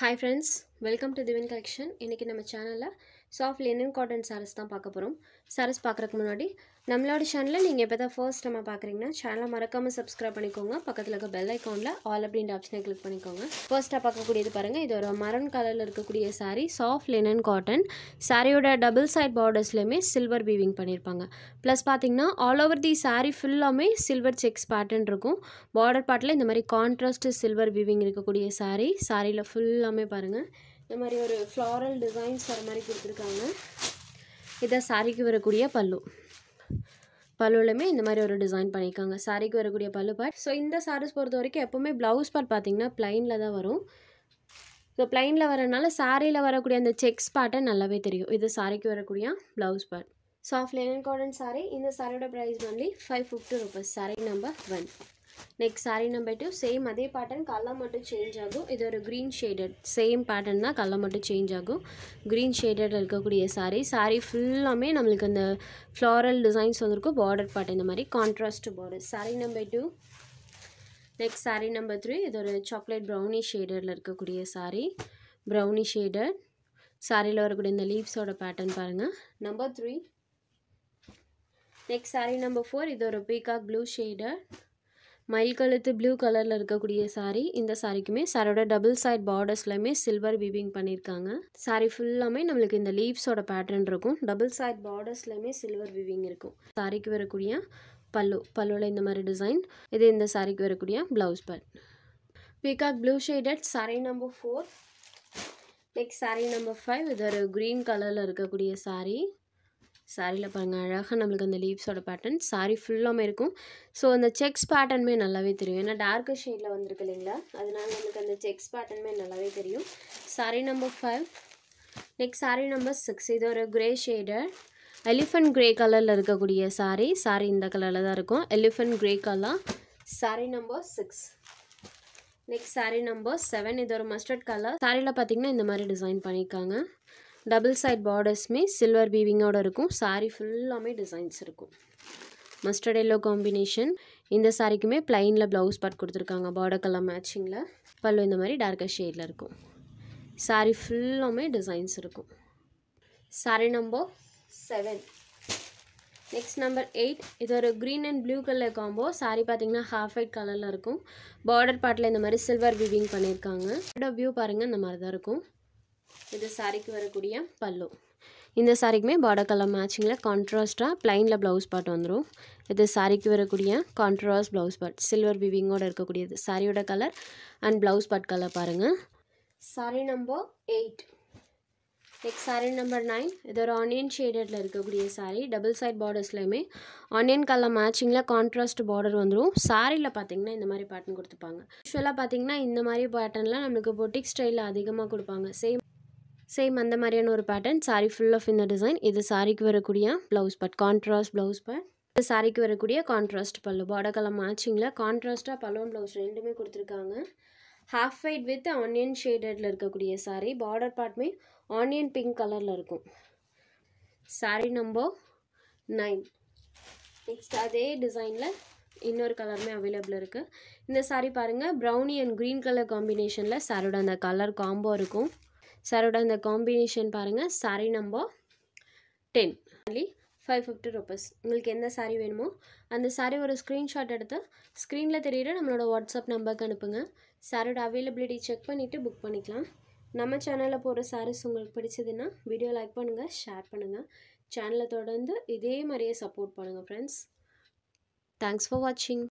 hi friends welcome to திவின் collection இன்றைக்கி நம்ம சேனலில் சாஃப்ட் லினன் காட்டன் சாரீஸ் தான் பார்க்க போகிறோம் சாரீஸ் பார்க்குறக்கு முன்னாடி நம்மளோட சேனலை நீங்கள் எப்போ தான் ஃபர்ஸ்ட் நம்ம பார்க்குறீங்கன்னா சேனலை மறக்காமல் சப்ஸ்கிரைப் பண்ணிக்கோங்க பக்கத்தில் இருக்க பெல் ஐக்கானில் ஆல் அப்படின்ற ஆப்ஷனை கிளிக் பண்ணிக்கோங்க ஃபர்ஸ்ட்டாக பார்க்கக்கூடியது பாருங்கள் இது ஒரு மரன் கலரில் இருக்கக்கூடிய சாரீ சாஃப்ட் லினன் காட்டன் சாரியோட டபுள் சைட் பார்டர்ஸ்லேயுமே சில்வர் பீவிங் பண்ணியிருப்பாங்க ப்ளஸ் பார்த்திங்கன்னா ஆல் ஓவர் தி சாரீ ஃபுல்லாமே சில்வர் செக்ஸ் பேட்டர்ன் இருக்கும் பார்டர் பார்ட்டில் இந்த மாதிரி கான்ட்ராஸ்ட் சில்வர் பீவிங் இருக்கக்கூடிய சாரீ சாரியில் ஃபுல்லாமே பாருங்கள் இந்த மாதிரி ஒரு ஃப்ளாரல் டிசைன்ஸ் வர மாதிரி கொடுத்துருக்காங்க இதை சாரிக்கு வரக்கூடிய பல்லு பல்லுலையுமே இந்த மாதிரி ஒரு டிசைன் பண்ணியிருக்காங்க சாரிக்கு வரக்கூடிய பல்லு பார்ட் ஸோ இந்த சாரீஸ் பொறுத்த வரைக்கும் எப்போவுமே ப்ளவுஸ் பார்ட் பார்த்தீங்கன்னா ப்ளைனில் தான் வரும் ஸோ ப்ளைனில் வரனால சாரியில் வரக்கூடிய அந்த செக்ஸ் பார்ட்டை நல்லாவே தெரியும் இது சாரிக்கு வரக்கூடிய blouse part soft linen cotton sari இந்த சாரியோட price only five fifty rupees sari number one next sari number two same அதே பேட்டர்ன் கலர் மட்டும் சேஞ்ச் ஆகும் இது ஒரு க்ரீன் ஷேடட் சேம் பேட்டர்ன் தான் கலர் மட்டும் சேஞ்ச் ஆகும் க்ரீன் ஷேடடில் இருக்கக்கூடிய சாரீ சாரீ ஃபுல்லாமே நம்மளுக்கு அந்த ஃப்ளாரல் டிசைன்ஸ் வந்துருக்கும் பார்டர் பேட்டர் இந்த மாதிரி contrast border sari number two next sari number three இது ஒரு சாக்லேட் ப்ரௌனி ஷேடரில் இருக்கக்கூடிய சாரீ ப்ரௌனி ஷேடர் சாரியில் வரக்கூடிய இந்த லீவ்ஸோட பேட்டர்ன் பாருங்கள் number three next sari number four இது ஒரு பீகாக் ப்ளூ ஷேடர் மயில் கழுத்து ப்ளூ கலரில் இருக்கக்கூடிய சாரீ இந்த சாரிக்குமே சாரோட டபுள் சைட் பார்டர்ஸ்லையுமே சில்வர் வீவிங் பண்ணியிருக்காங்க சாரீ ஃபுல்லாமே நம்மளுக்கு இந்த லீவ்ஸோட பேட்டர்ன் இருக்கும் டபுள் சைட் பார்டர்ஸ்லையுமே சில்வர் வீவிங் இருக்கும் சாரீக்கு வரக்கூடிய பல்லு பல்லுவில் இந்த மாதிரி டிசைன் இது இந்த சாரிக்கு வரக்கூடிய blouse part peacock blue shaded sari number four next sari number five இது ஒரு க்ரீன் கலரில் இருக்கக்கூடிய சாரீ சாரியில் பாருங்கள் அழகாக நம்மளுக்கு அந்த லீவ்ஸோட பேட்டர்ன் சாரி ஃபுல்லாமே இருக்கும் ஸோ அந்த செக்ஸ் பேட்டர்னுமே நல்லாவே தெரியும் ஏன்னா டார்க்கு ஷேடில் வந்திருக்கு இல்லைங்களா அதனால நம்மளுக்கு அந்த செக்ஸ் பேட்டர்னுமே நல்லாவே தெரியும் sari number five next sari number six இது ஒரு க்ரே ஷேடர் எலிஃபென்ட் க்ரே கலரில் இருக்கக்கூடிய சாரி சாரி இந்த கலரில் தான் இருக்கும் elephant grey colour sari number six next sari number seven இது ஒரு மஸ்டர்ட் கலர் சாரியில் பார்த்தீங்கன்னா இந்த மாதிரி டிசைன் பண்ணியிருக்காங்க டபுள் சைட் பார்டர்ஸுமே சில்வர் பீவிங்கோடு இருக்கும் சாரீ ஃபுல்லாமே டிசைன்ஸ் இருக்கும் மஸ்டர்ட் எல்லோ காம்பினேஷன் இந்த சாரீக்குமே ப்ளைனில் ப்ளவுஸ் பார்ட் கொடுத்துருக்காங்க பார்டர் கலர் மேட்சிங்கில் பல்லு இந்த மாதிரி டார்க்கர் ஷேடில் இருக்கும் சாரீ ஃபுல்லாமே டிசைன்ஸ் இருக்கும் sari number seven next number eight இது ஒரு green and blue colour combo sari பார்த்தீங்கன்னா ஹாஃப் ஒயிட் கலரில் இருக்கும் பார்டர் பார்ட்டில் இந்த மாதிரி சில்வர் விவிங் பண்ணியிருக்காங்க வியூ பாருங்கள் இந்த மாதிரி தான் இருக்கும் இது சாரிக்கு வரக்கூடிய பல்லு இந்த சாரிக்குமே பார்டர் கலர் மேட்சிங்கில் கான்ட்ராஸ்ட்டாக ப்ளைனில் ப்ளவுஸ் பார்ட் வந்துடும் இது சாரிக்கு வரக்கூடிய கான்ட்ராஸ்ட் ப்ளவுஸ் பாட் சில்வர் விவிங்கோடு இருக்கக்கூடியது சாரியோட colour and blouse part colour பாருங்கள் sari number eight next sari number nine இது ஒரு ஆனியன் ஷேடடில் இருக்கக்கூடிய சாரீ டபுள் சைட் பார்டர்ஸ்லையுமே ஆனியன் கலர் மேட்சிங்கில் கான்ட்ராஸ்ட் பார்டர் வந்துடும் சாரியில் பார்த்தீங்கன்னா இந்த மாதிரி பேட்டர்ன் கொடுத்துப்பாங்க யூஸ்வலாக பார்த்திங்கன்னா இந்த மாதிரி பேட்டர்னில் நம்மளுக்கு பொட்டிக் ஸ்டைலில் அதிகமாக கொடுப்பாங்க சேம் சேம் அந்த மாதிரியான ஒரு பேட்டர்ன் சாரீ ஃபுல் ஆஃப் இந்த டிசைன் இது சாரிக்கு வரக்கூடிய blouse part contrast blouse part இந்த சாரிக்கு வரக்கூடிய கான்ட்ராஸ்ட் பல்லு பாட கலர் மேட்சிங்கில் கான்ட்ராஸ்ட்டாக பல்லுவன் ப்ளவுஸ் ரெண்டுமே கொடுத்துருக்காங்க ஹாஃப் ஃபைட் வித் ஆனியன் ஷேடடில் இருக்கக்கூடிய சாரீ பார்டர் பார்ட்மே ஆனியன் பிங்க் கலரில் இருக்கும் சாரீ நம்பர் நைன் நெக்ஸ்ட் அதே டிசைனில் இன்னொரு கலருமே அவைலபிள் இருக்குது இந்த சாரீ பாருங்கள் ப்ரௌனி அண்ட் க்ரீன் கலர் காம்பினேஷனில் சாரோட அந்த கலர் காம்போ இருக்கும் சாரோட அந்த காம்பினேஷன் பாருங்கள் sari number ten only five fifty rupees உங்களுக்கு எந்த சாரி வேணுமோ அந்த சாரீ ஒரு ஸ்க்ரீன்ஷாட் எடுத்து ஸ்க்ரீனில் தெரியிற நம்மளோட வாட்ஸ்அப் நம்பருக்கு அனுப்புங்க சாரோட அவைலபிலிட்டி செக் பண்ணிவிட்டு புக் பண்ணிக்கலாம் நம்ம சேனலில் போகிற சாரீஸ் உங்களுக்கு பிடிச்சதுன்னா வீடியோ லைக் பண்ணுங்கள் ஷேர் பண்ணுங்கள் சேனலை தொடர்ந்து இதே மாதிரியே சப்போர்ட் பண்ணுங்கள் ஃப்ரெண்ட்ஸ் தேங்க்ஸ் ஃபார் வாட்சிங்